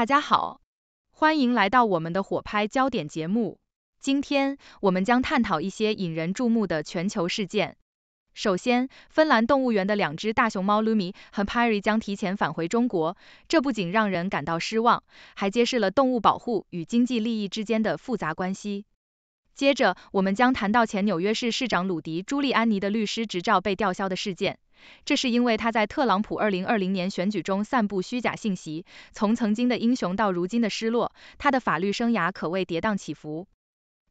大家好，欢迎来到我们的火拍焦点节目。今天我们将探讨一些引人注目的全球事件。首先，芬兰动物园的两只大熊猫 Lumi 和 p e r i 将提前返回中国，这不仅让人感到失望，还揭示了动物保护与经济利益之间的复杂关系。接着，我们将谈到前纽约市市长鲁迪·朱利安尼的律师执照被吊销的事件。这是因为他在特朗普二零二零年选举中散布虚假信息。从曾经的英雄到如今的失落，他的法律生涯可谓跌宕起伏。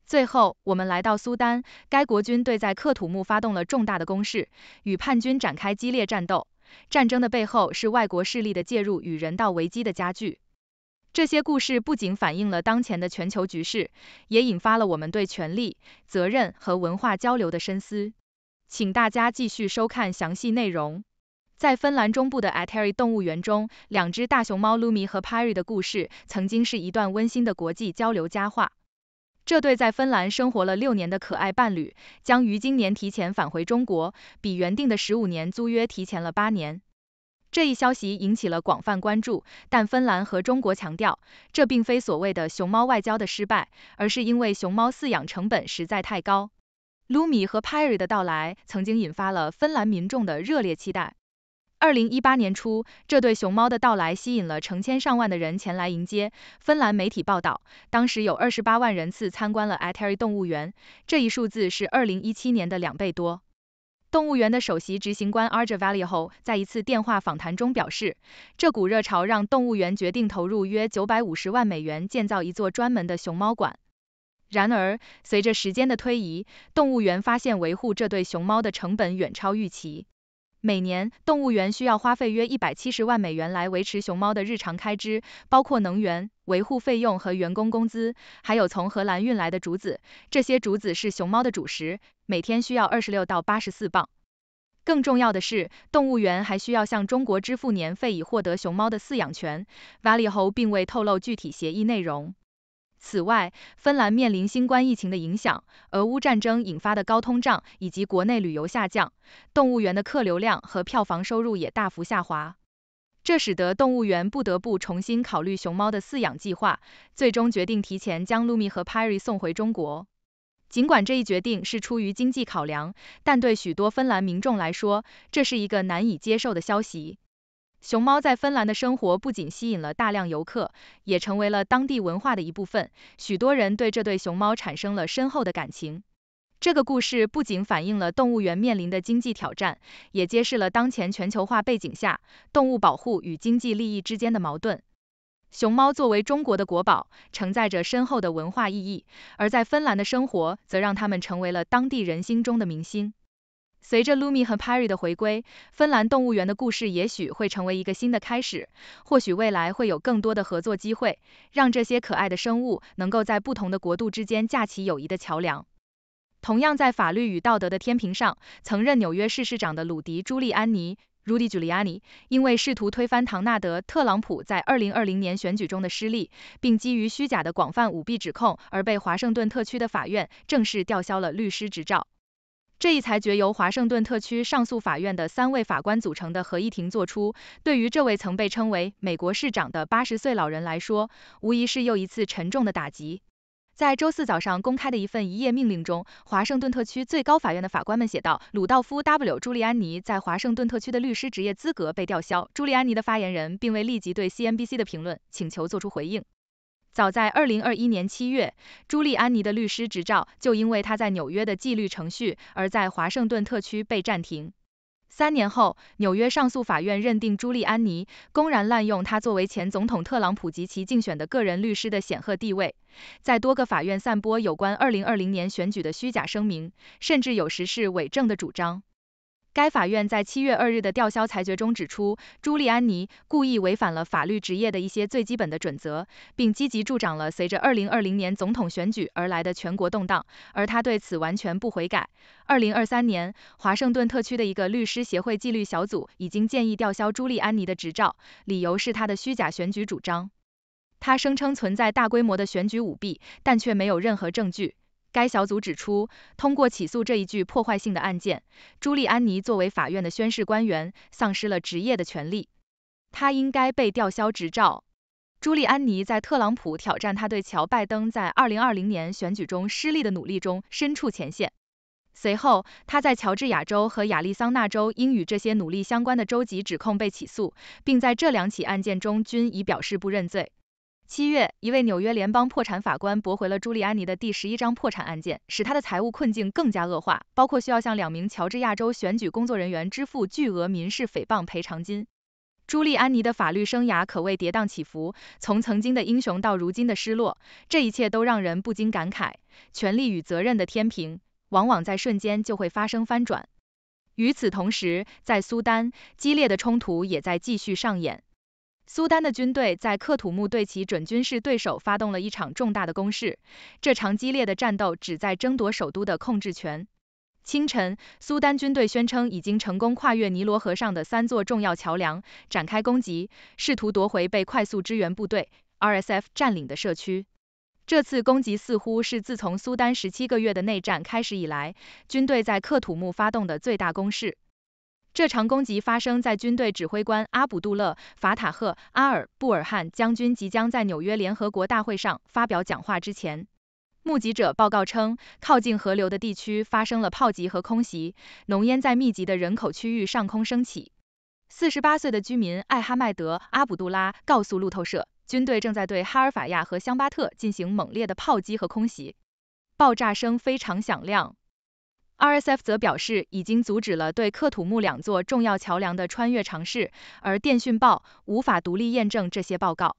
最后，我们来到苏丹，该国军队在克土木发动了重大的攻势，与叛军展开激烈战斗。战争的背后是外国势力的介入与人道危机的加剧。这些故事不仅反映了当前的全球局势，也引发了我们对权力、责任和文化交流的深思。请大家继续收看详细内容。在芬兰中部的 Atteri 动物园中，两只大熊猫 Lumi 和 p a r i 的故事曾经是一段温馨的国际交流佳话。这对在芬兰生活了六年的可爱伴侣将于今年提前返回中国，比原定的十五年租约提前了八年。这一消息引起了广泛关注，但芬兰和中国强调，这并非所谓的熊猫外交的失败，而是因为熊猫饲养成本实在太高。Lumi 和 Perry 的到来曾经引发了芬兰民众的热烈期待。二零一八年初，这对熊猫的到来吸引了成千上万的人前来迎接。芬兰媒体报道，当时有二十八万人次参观了 a t a e r i 动物园，这一数字是二零一七年的两倍多。动物园的首席执行官 Arja v a l l e y o 在一次电话访谈中表示，这股热潮让动物园决定投入约九百五十万美元建造一座专门的熊猫馆。然而，随着时间的推移，动物园发现维护这对熊猫的成本远超预期。每年，动物园需要花费约一百七十万美元来维持熊猫的日常开支，包括能源、维护费用和员工工资，还有从荷兰运来的竹子，这些竹子是熊猫的主食，每天需要二十六到八十四磅。更重要的是，动物园还需要向中国支付年费以获得熊猫的饲养权。瓦里侯并未透露具体协议内容。此外，芬兰面临新冠疫情的影响、俄乌战争引发的高通胀以及国内旅游下降，动物园的客流量和票房收入也大幅下滑。这使得动物园不得不重新考虑熊猫的饲养计划，最终决定提前将 Lumi 和 Perry 送回中国。尽管这一决定是出于经济考量，但对许多芬兰民众来说，这是一个难以接受的消息。熊猫在芬兰的生活不仅吸引了大量游客，也成为了当地文化的一部分。许多人对这对熊猫产生了深厚的感情。这个故事不仅反映了动物园面临的经济挑战，也揭示了当前全球化背景下动物保护与经济利益之间的矛盾。熊猫作为中国的国宝，承载着深厚的文化意义，而在芬兰的生活则让它们成为了当地人心中的明星。随着 Lumi 和 Perry 的回归，芬兰动物园的故事也许会成为一个新的开始。或许未来会有更多的合作机会，让这些可爱的生物能够在不同的国度之间架起友谊的桥梁。同样在法律与道德的天平上，曾任纽约市市长的鲁迪·朱利安尼 （Rudy Giuliani） 因为试图推翻唐纳德·特朗普在2020年选举中的失利，并基于虚假的广泛舞弊指控而被华盛顿特区的法院正式吊销了律师执照。这一裁决由华盛顿特区上诉法院的三位法官组成的合议庭作出。对于这位曾被称为“美国市长”的八十岁老人来说，无疑是又一次沉重的打击。在周四早上公开的一份一页命令中，华盛顿特区最高法院的法官们写道：“鲁道夫 ·W· 朱利安尼在华盛顿特区的律师职业资格被吊销。”朱利安尼的发言人并未立即对 CNBC 的评论请求做出回应。早在二零二一年七月，朱莉安妮的律师执照就因为她在纽约的纪律程序而在华盛顿特区被暂停。三年后，纽约上诉法院认定朱莉安妮公然滥用她作为前总统特朗普及其竞选的个人律师的显赫地位，在多个法院散播有关二零二零年选举的虚假声明，甚至有时是伪证的主张。该法院在七月二日的吊销裁决中指出，朱利安尼故意违反了法律职业的一些最基本的准则，并积极助长了随着二零二零年总统选举而来的全国动荡，而他对此完全不悔改。二零二三年，华盛顿特区的一个律师协会纪律小组已经建议吊销朱利安尼的执照，理由是他的虚假选举主张。他声称存在大规模的选举舞弊，但却没有任何证据。该小组指出，通过起诉这一具破坏性的案件，朱莉安妮作为法院的宣誓官员，丧失了职业的权利。她应该被吊销执照。朱莉安妮在特朗普挑战他对乔拜登在二零二零年选举中失利的努力中身处前线。随后，他在乔治亚州和亚利桑那州因与这些努力相关的州级指控被起诉，并在这两起案件中均已表示不认罪。七月，一位纽约联邦破产法官驳回了朱利安尼的第十一章破产案件，使他的财务困境更加恶化，包括需要向两名乔治亚州选举工作人员支付巨额民事诽谤赔偿金。朱利安尼的法律生涯可谓跌宕起伏，从曾经的英雄到如今的失落，这一切都让人不禁感慨：权力与责任的天平，往往在瞬间就会发生翻转。与此同时，在苏丹，激烈的冲突也在继续上演。苏丹的军队在克土木对其准军事对手发动了一场重大的攻势。这场激烈的战斗旨在争夺首都的控制权。清晨，苏丹军队宣称已经成功跨越尼罗河上的三座重要桥梁，展开攻击，试图夺回被快速支援部队 （RSF） 占领的社区。这次攻击似乎是自从苏丹十七个月的内战开始以来，军队在克土木发动的最大攻势。这场攻击发生在军队指挥官阿卜杜勒·法塔赫·阿尔布尔汉将军即将在纽约联合国大会上发表讲话之前。目击者报告称，靠近河流的地区发生了炮击和空袭，浓烟在密集的人口区域上空升起。48岁的居民艾哈迈德·阿卜杜拉告诉路透社，军队正在对哈尔法亚和香巴特进行猛烈的炮击和空袭，爆炸声非常响亮。R S F 则表示，已经阻止了对克土木两座重要桥梁的穿越尝试，而电讯报无法独立验证这些报告。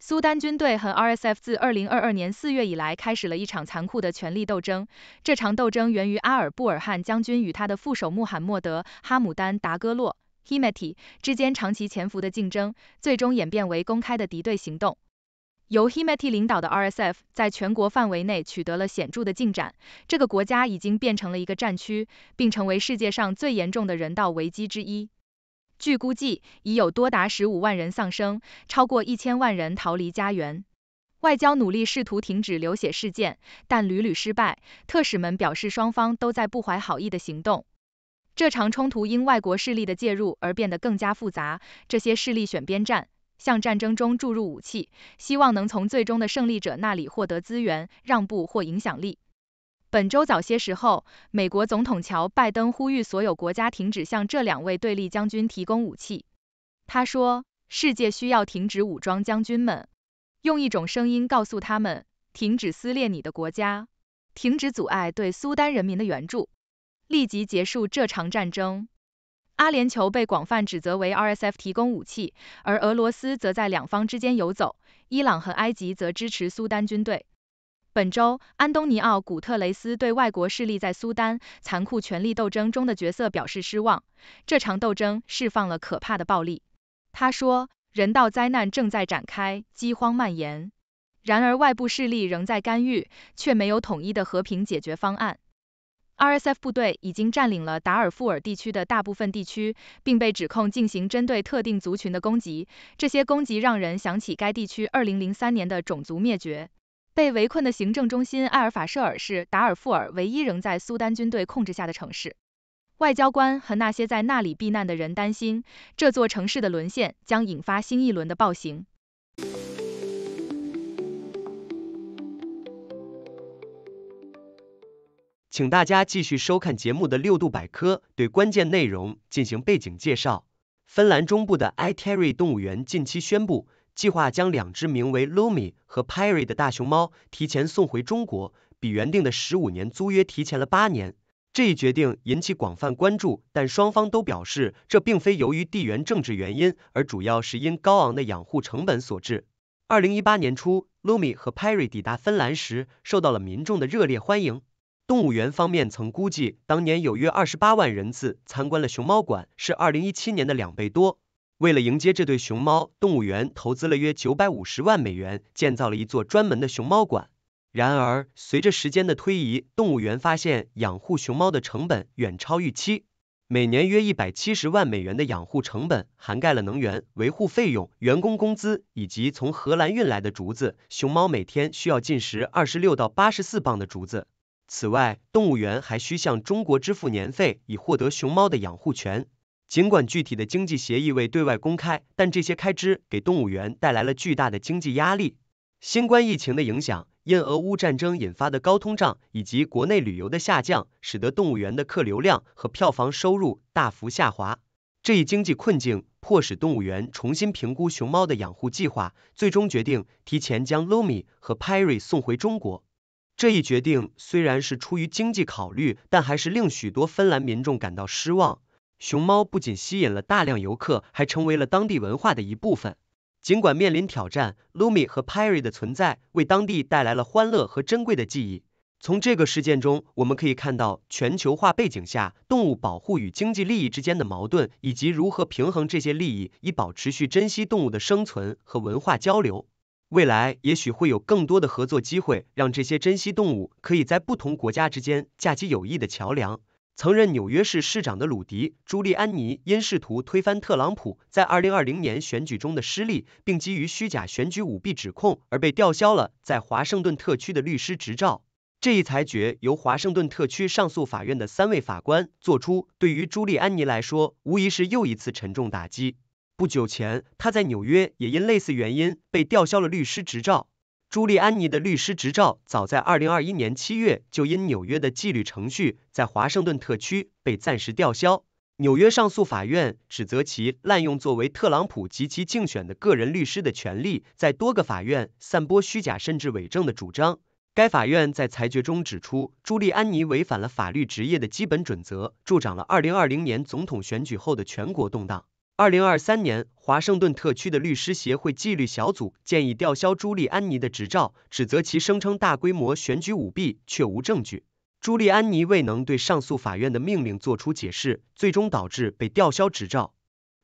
苏丹军队和 R S F 自2022年4月以来开始了一场残酷的权力斗争，这场斗争源于阿尔布尔汉将军与他的副手穆罕默德·哈姆丹·达戈洛 h i m a t i 之间长期潜伏的竞争，最终演变为公开的敌对行动。由 h i m a t t 领导的 RSF 在全国范围内取得了显著的进展。这个国家已经变成了一个战区，并成为世界上最严重的人道危机之一。据估计，已有多达十五万人丧生，超过一千万人逃离家园。外交努力试图停止流血事件，但屡屡失败。特使们表示，双方都在不怀好意的行动。这场冲突因外国势力的介入而变得更加复杂。这些势力选边站。向战争中注入武器，希望能从最终的胜利者那里获得资源、让步或影响力。本周早些时候，美国总统乔·拜登呼吁所有国家停止向这两位对立将军提供武器。他说：“世界需要停止武装将军们，用一种声音告诉他们：停止撕裂你的国家，停止阻碍对苏丹人民的援助，立即结束这场战争。”阿联酋被广泛指责为 R S F 提供武器，而俄罗斯则在两方之间游走。伊朗和埃及则支持苏丹军队。本周，安东尼奥·古特雷斯对外国势力在苏丹残酷权力斗争中的角色表示失望。这场斗争释放了可怕的暴力。他说：“人道灾难正在展开，饥荒蔓延。然而，外部势力仍在干预，却没有统一的和平解决方案。” RSF 部队已经占领了达尔富尔地区的大部分地区，并被指控进行针对特定族群的攻击。这些攻击让人想起该地区2003年的种族灭绝。被围困的行政中心埃尔法舍尔是达尔富尔唯一仍在苏丹军队控制下的城市。外交官和那些在那里避难的人担心，这座城市的沦陷将引发新一轮的暴行。请大家继续收看节目的六度百科，对关键内容进行背景介绍。芬兰中部的 Itary 动物园近期宣布，计划将两只名为 Lumi 和 Perry 的大熊猫提前送回中国，比原定的十五年租约提前了八年。这一决定引起广泛关注，但双方都表示，这并非由于地缘政治原因，而主要是因高昂的养护成本所致。二零一八年初，Lumi 和 Perry 抵达芬兰时，受到了民众的热烈欢迎。动物园方面曾估计，当年有约二十八万人次参观了熊猫馆，是二零一七年的两倍多。为了迎接这对熊猫，动物园投资了约九百五十万美元，建造了一座专门的熊猫馆。然而，随着时间的推移，动物园发现养护熊猫的成本远超预期，每年约一百七十万美元的养护成本涵盖了能源、维护费用、员工工资以及从荷兰运来的竹子。熊猫每天需要进食二十六到八十四磅的竹子。此外，动物园还需向中国支付年费，以获得熊猫的养护权。尽管具体的经济协议未对外公开，但这些开支给动物园带来了巨大的经济压力。新冠疫情的影响、因俄乌战争引发的高通胀以及国内旅游的下降，使得动物园的客流量和票房收入大幅下滑。这一经济困境迫使动物园重新评估熊猫的养护计划，最终决定提前将 Lumi 和 Perry 送回中国。这一决定虽然是出于经济考虑，但还是令许多芬兰民众感到失望。熊猫不仅吸引了大量游客，还成为了当地文化的一部分。尽管面临挑战，Lumi 和 p e r i 的存在为当地带来了欢乐和珍贵的记忆。从这个事件中，我们可以看到全球化背景下动物保护与经济利益之间的矛盾，以及如何平衡这些利益，以保持续珍惜动物的生存和文化交流。未来也许会有更多的合作机会，让这些珍稀动物可以在不同国家之间架起友谊的桥梁。曾任纽约市市长的鲁迪·朱利安尼因试图推翻特朗普在二零二零年选举中的失利，并基于虚假选举舞弊指控而被吊销了在华盛顿特区的律师执照。这一裁决由华盛顿特区上诉法院的三位法官作出，对于朱利安尼来说无疑是又一次沉重打击。不久前，他在纽约也因类似原因被吊销了律师执照。朱莉安妮的律师执照早在2021年7月就因纽约的纪律程序，在华盛顿特区被暂时吊销。纽约上诉法院指责其滥用作为特朗普及其竞选的个人律师的权利，在多个法院散播虚假甚至伪证的主张。该法院在裁决中指出，朱莉安妮违反了法律职业的基本准则，助长了2020年总统选举后的全国动荡。二零二三年，华盛顿特区的律师协会纪律小组建议吊销朱利安尼的执照，指责其声称大规模选举舞弊却无证据。朱利安尼未能对上诉法院的命令作出解释，最终导致被吊销执照。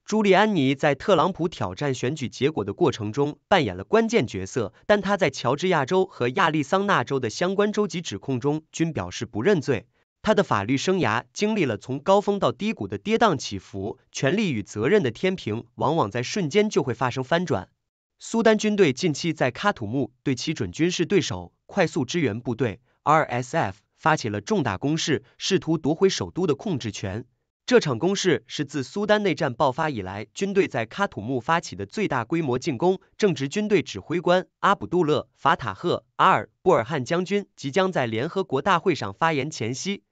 朱利安尼在特朗普挑战选举结果的过程中扮演了关键角色，但他在乔治亚州和亚利桑那州的相关州级指控中均表示不认罪。他的法律生涯经历了从高峰到低谷的跌宕起伏，权力与责任的天平往往在瞬间就会发生翻转。苏丹军队近期在喀土穆对其准军事对手快速支援部队 （RSF） 发起了重大攻势，试图夺回首都的控制权。这场攻势是自苏丹内战爆发以来军队在喀土穆发起的最大规模进攻，正值军队指挥官阿卜杜勒·法塔赫·阿尔布尔汉将军即将在联合国大会上发言前夕。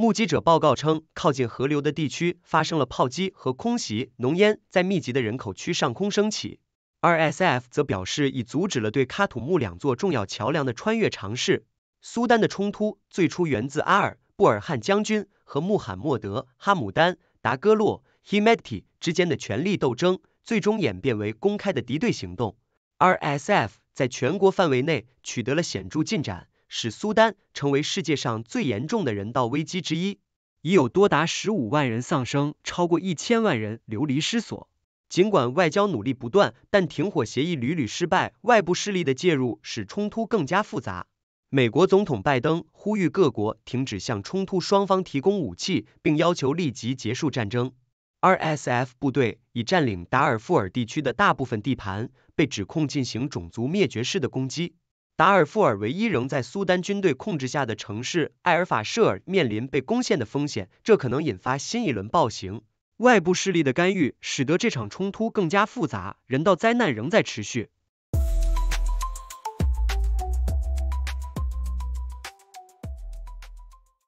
目击者报告称，靠近河流的地区发生了炮击和空袭，浓烟在密集的人口区上空升起。RSF 则表示已阻止了对喀土穆两座重要桥梁的穿越尝试。苏丹的冲突最初源自阿尔布尔汗将军和穆罕默德·哈姆丹·达戈洛 h i m a t i 之间的权力斗争，最终演变为公开的敌对行动。RSF 在全国范围内取得了显著进展。使苏丹成为世界上最严重的人道危机之一，已有多达十五万人丧生，超过一千万人流离失所。尽管外交努力不断，但停火协议屡屡失败，外部势力的介入使冲突更加复杂。美国总统拜登呼吁各国停止向冲突双方提供武器，并要求立即结束战争。RSF 部队已占领达尔富尔地区的大部分地盘，被指控进行种族灭绝式的攻击。达尔富尔唯一仍在苏丹军队控制下的城市埃尔法舍尔面临被攻陷的风险，这可能引发新一轮暴行。外部势力的干预使得这场冲突更加复杂，人道灾难仍在持续。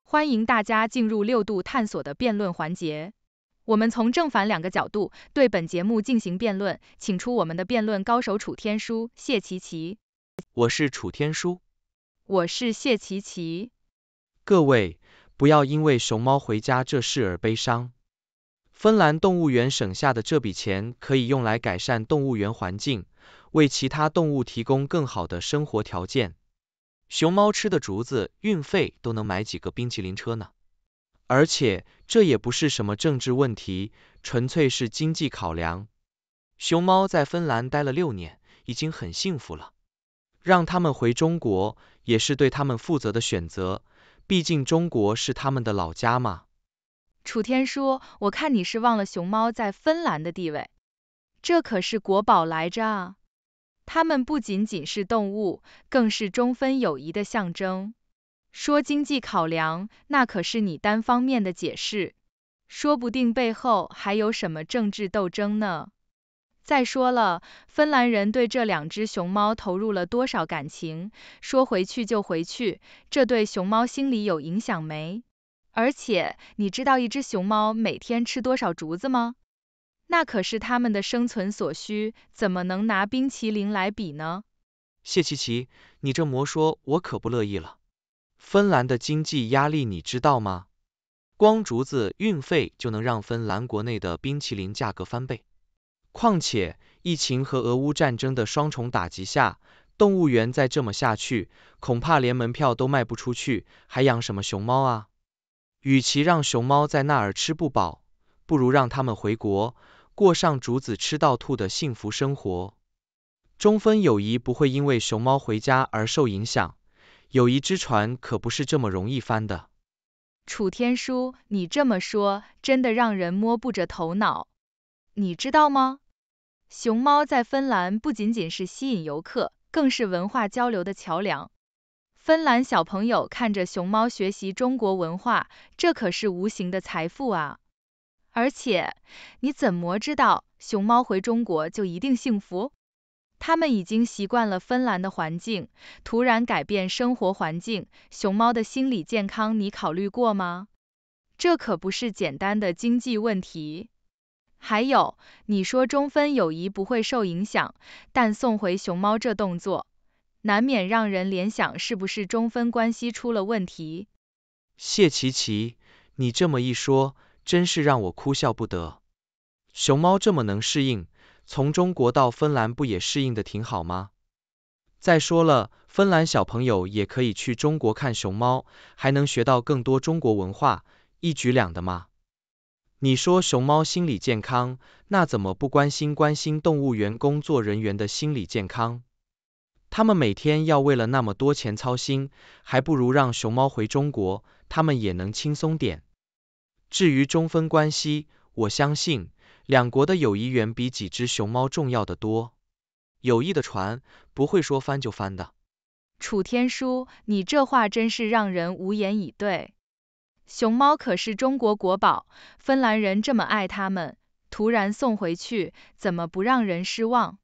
欢迎大家进入六度探索的辩论环节，我们从正反两个角度对本节目进行辩论，请出我们的辩论高手楚天舒、谢琪琪。我是楚天舒，我是谢琪琪。各位，不要因为熊猫回家这事而悲伤。芬兰动物园省下的这笔钱，可以用来改善动物园环境，为其他动物提供更好的生活条件。熊猫吃的竹子，运费都能买几个冰淇淋车呢。而且，这也不是什么政治问题，纯粹是经济考量。熊猫在芬兰待了六年，已经很幸福了。让他们回中国，也是对他们负责的选择。毕竟中国是他们的老家嘛。楚天舒，我看你是忘了熊猫在芬兰的地位，这可是国宝来着。他们不仅仅是动物，更是中芬友谊的象征。说经济考量，那可是你单方面的解释。说不定背后还有什么政治斗争呢？再说了，芬兰人对这两只熊猫投入了多少感情，说回去就回去，这对熊猫心里有影响没？而且，你知道一只熊猫每天吃多少竹子吗？那可是它们的生存所需，怎么能拿冰淇淋来比呢？谢琪琪，你这魔说，我可不乐意了。芬兰的经济压力你知道吗？光竹子运费就能让芬兰国内的冰淇淋价格翻倍。况且，疫情和俄乌战争的双重打击下，动物园再这么下去，恐怕连门票都卖不出去，还养什么熊猫啊？与其让熊猫在那儿吃不饱，不如让他们回国，过上竹子吃到吐的幸福生活。中分友谊不会因为熊猫回家而受影响，友谊之船可不是这么容易翻的。楚天舒，你这么说，真的让人摸不着头脑。你知道吗？熊猫在芬兰不仅仅是吸引游客，更是文化交流的桥梁。芬兰小朋友看着熊猫学习中国文化，这可是无形的财富啊！而且，你怎么知道熊猫回中国就一定幸福？它们已经习惯了芬兰的环境，突然改变生活环境，熊猫的心理健康你考虑过吗？这可不是简单的经济问题。还有，你说中分友谊不会受影响，但送回熊猫这动作，难免让人联想是不是中分关系出了问题。谢琪琪，你这么一说，真是让我哭笑不得。熊猫这么能适应，从中国到芬兰不也适应的挺好吗？再说了，芬兰小朋友也可以去中国看熊猫，还能学到更多中国文化，一举两得嘛。你说熊猫心理健康，那怎么不关心关心动物园工作人员的心理健康？他们每天要为了那么多钱操心，还不如让熊猫回中国，他们也能轻松点。至于中分关系，我相信两国的友谊远比几只熊猫重要的多，友谊的船不会说翻就翻的。楚天舒，你这话真是让人无言以对。熊猫可是中国国宝，芬兰人这么爱它们，突然送回去，怎么不让人失望？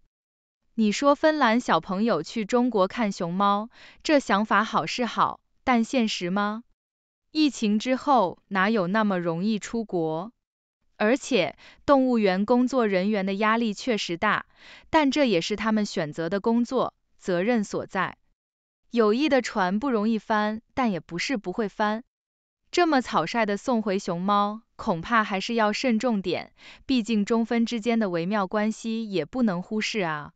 你说芬兰小朋友去中国看熊猫，这想法好是好，但现实吗？疫情之后，哪有那么容易出国？而且，动物园工作人员的压力确实大，但这也是他们选择的工作，责任所在。有意的船不容易翻，但也不是不会翻。这么草率的送回熊猫，恐怕还是要慎重点，毕竟中分之间的微妙关系也不能忽视啊。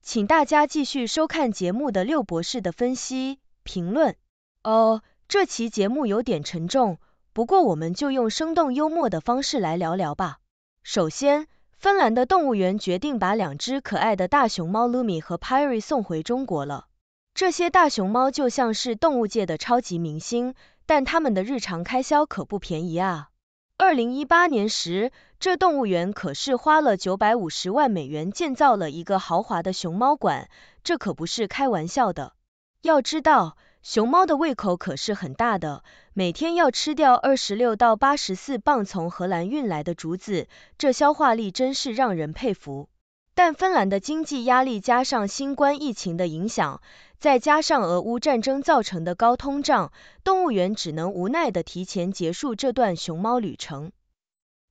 请大家继续收看节目的六博士的分析评论。哦，这期节目有点沉重，不过我们就用生动幽默的方式来聊聊吧。首先。芬兰的动物园决定把两只可爱的大熊猫 Lumi 和 p i r i e 送回中国了。这些大熊猫就像是动物界的超级明星，但它们的日常开销可不便宜啊。2018年时，这动物园可是花了950万美元建造了一个豪华的熊猫馆，这可不是开玩笑的。要知道，熊猫的胃口可是很大的，每天要吃掉二十六到八十四磅从荷兰运来的竹子，这消化力真是让人佩服。但芬兰的经济压力加上新冠疫情的影响，再加上俄乌战争造成的高通胀，动物园只能无奈的提前结束这段熊猫旅程。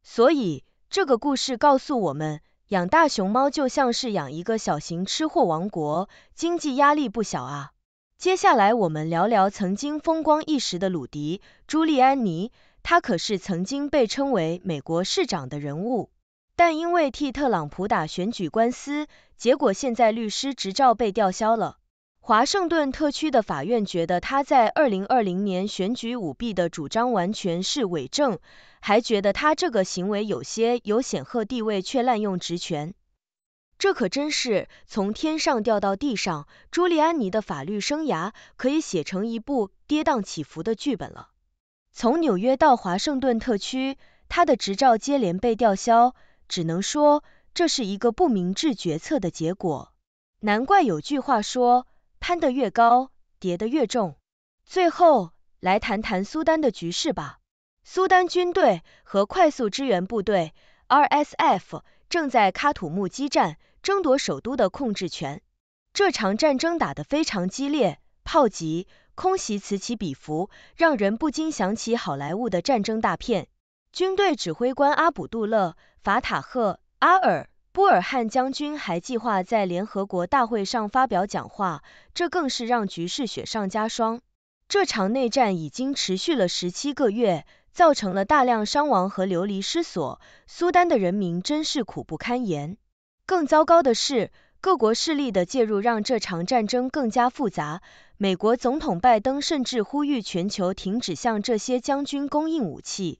所以，这个故事告诉我们，养大熊猫就像是养一个小型吃货王国，经济压力不小啊。接下来我们聊聊曾经风光一时的鲁迪·朱利安尼，他可是曾经被称为美国市长的人物，但因为替特朗普打选举官司，结果现在律师执照被吊销了。华盛顿特区的法院觉得他在2020年选举舞弊的主张完全是伪证，还觉得他这个行为有些有显赫地位却滥用职权。这可真是从天上掉到地上。朱利安尼的法律生涯可以写成一部跌宕起伏的剧本了。从纽约到华盛顿特区，他的执照接连被吊销，只能说这是一个不明智决策的结果。难怪有句话说：“攀得越高，跌得越重。”最后，来谈谈苏丹的局势吧。苏丹军队和快速支援部队 （RSF） 正在喀土穆激战。争夺首都的控制权，这场战争打得非常激烈，炮击、空袭此起彼伏，让人不禁想起好莱坞的战争大片。军队指挥官阿卜杜勒·法塔赫·阿尔·布尔汉将军还计划在联合国大会上发表讲话，这更是让局势雪上加霜。这场内战已经持续了十七个月，造成了大量伤亡和流离失所，苏丹的人民真是苦不堪言。更糟糕的是，各国势力的介入让这场战争更加复杂。美国总统拜登甚至呼吁全球停止向这些将军供应武器。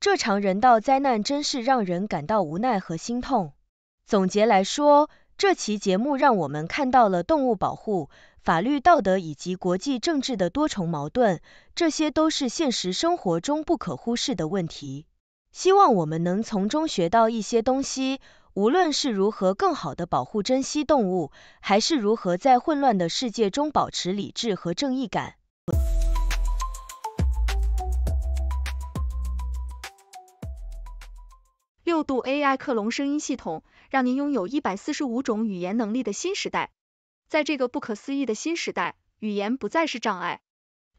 这场人道灾难真是让人感到无奈和心痛。总结来说，这期节目让我们看到了动物保护、法律、道德以及国际政治的多重矛盾，这些都是现实生活中不可忽视的问题。希望我们能从中学到一些东西。无论是如何更好的保护珍稀动物，还是如何在混乱的世界中保持理智和正义感。六度 AI 克隆声音系统，让您拥有一百四十五种语言能力的新时代。在这个不可思议的新时代，语言不再是障碍。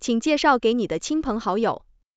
请介绍给你的亲朋好友。